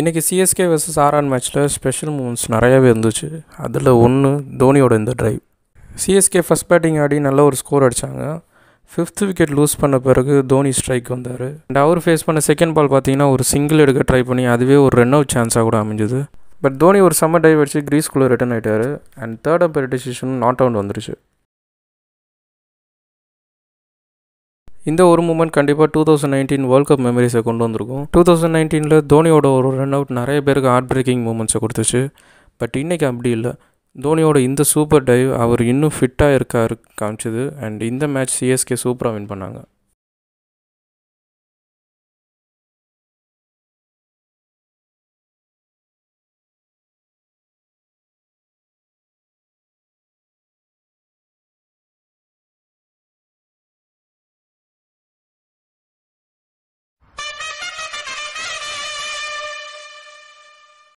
இன்றைக்கி CSK versus ஆரான் மேட்ச்சில் special moments நிறையாவே இருந்துச்சு அதில் ஒன்று தோனியோட இந்த ட்ரைவ் சிஎஸ்கே ஃபஸ்ட் பேட்டிங் ஆடி நல்ல ஒரு ஸ்கோர் அடித்தாங்க ஃபிஃப்த் விக்கெட் லூஸ் பண்ண பிறகு தோனி ஸ்ட்ரைக் வந்தார் அண்ட் அவர் ஃபேஸ் பண்ண செகண்ட் பால் பார்த்தீங்கன்னா ஒரு சிங்கிள் எடுக்க ட்ரை பண்ணி அதுவே ஒரு ரன் அவுட் சான்ஸாக கூட அமைஞ்சுது பட் தோனி ஒரு சம்மர் டைவ் அடிச்சு கிரீஸ்குள்ளே ரிட்டன் ஆகிட்டார் and third umpire decision not out வந்துருச்சு இந்த ஒரு மூமெண்ட் கண்டிப்பாக two thousand nineteen world cup மெமரிஸை கொண்டு வந்திருக்கும் டூ தௌசண்ட் நைன்டீனில் தோனியோட ஒரு ரன் அவுட் நிறைய பேருக்கு ஹார்ட் பிரேக்கிங் மூமெண்ட்ஸை கொடுத்துச்சு பட் இன்றைக்கி அப்படி இல்லை தோனியோட இந்த சூப்பர் டைவ் அவர் இன்னும் ஃபிட்டாக இருக்கார் காமிச்சது அண்ட் இந்த மேட்ச் சிஎஸ்கே சூப்பராக வின் பண்ணாங்க